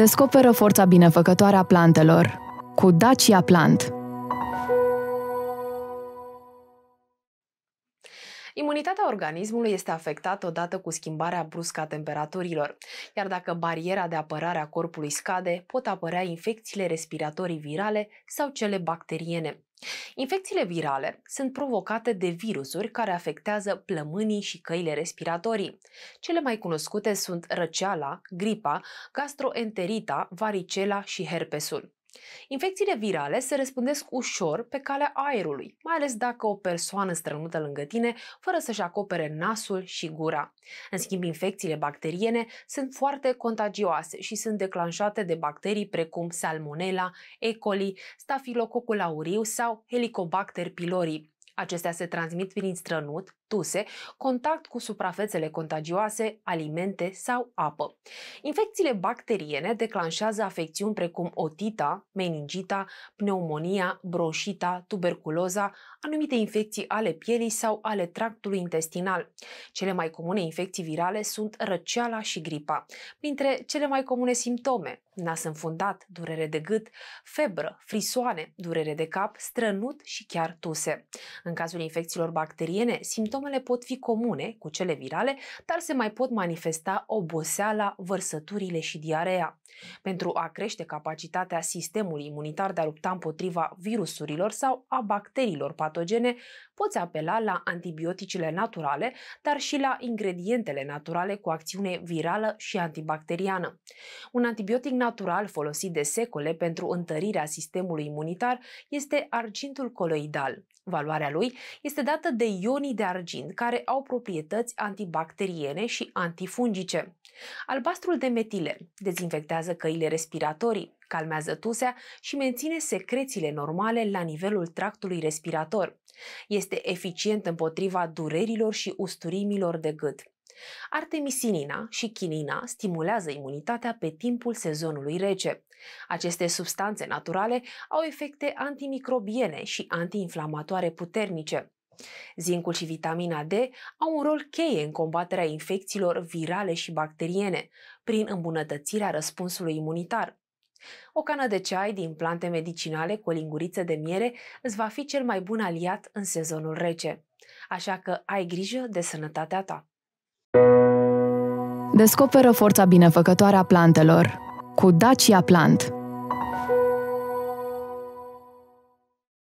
Descoperă forța binefăcătoare a plantelor cu Dacia Plant – Imunitatea organismului este afectată odată cu schimbarea bruscă a temperaturilor, iar dacă bariera de apărare a corpului scade, pot apărea infecțiile respiratorii virale sau cele bacteriene. Infecțiile virale sunt provocate de virusuri care afectează plămânii și căile respiratorii. Cele mai cunoscute sunt răceala, gripa, gastroenterita, varicela și herpesul. Infecțiile virale se răspândesc ușor pe calea aerului, mai ales dacă o persoană strănută lângă tine fără să-și acopere nasul și gura. În schimb, infecțiile bacteriene sunt foarte contagioase și sunt declanșate de bacterii precum Salmonella, E. coli, Staphylococcus aureus sau Helicobacter pylori. Acestea se transmit prin strănut, tuse, contact cu suprafețele contagioase, alimente sau apă. Infecțiile bacteriene declanșează afecțiuni precum otita, meningita, pneumonia, broșita, tuberculoza, anumite infecții ale pielii sau ale tractului intestinal. Cele mai comune infecții virale sunt răceala și gripa. Printre cele mai comune simptome, nas înfundat, durere de gât, febră, frisoane, durere de cap, strănut și chiar tuse. În cazul infecțiilor bacteriene, simptomele pot fi comune cu cele virale, dar se mai pot manifesta oboseala, vărsăturile și diarea. Pentru a crește capacitatea sistemului imunitar de a lupta împotriva virusurilor sau a bacteriilor patogene, poți apela la antibioticele naturale, dar și la ingredientele naturale cu acțiune virală și antibacteriană. Un antibiotic natural folosit de secole pentru întărirea sistemului imunitar este argintul coloidal. Valoarea lui este dată de ionii de argint, care au proprietăți antibacteriene și antifungice. Albastrul de metile dezinfectează căile respiratorii, calmează tusea și menține secrețiile normale la nivelul tractului respirator. Este eficient împotriva durerilor și usturimilor de gât. Artemisinina și chinina stimulează imunitatea pe timpul sezonului rece. Aceste substanțe naturale au efecte antimicrobiene și antiinflamatoare puternice. Zincul și vitamina D au un rol cheie în combaterea infecțiilor virale și bacteriene, prin îmbunătățirea răspunsului imunitar. O cană de ceai din plante medicinale cu o linguriță de miere îți va fi cel mai bun aliat în sezonul rece. Așa că ai grijă de sănătatea ta. Descoperă forța binefăcătoare a plantelor cu Dacia Plant –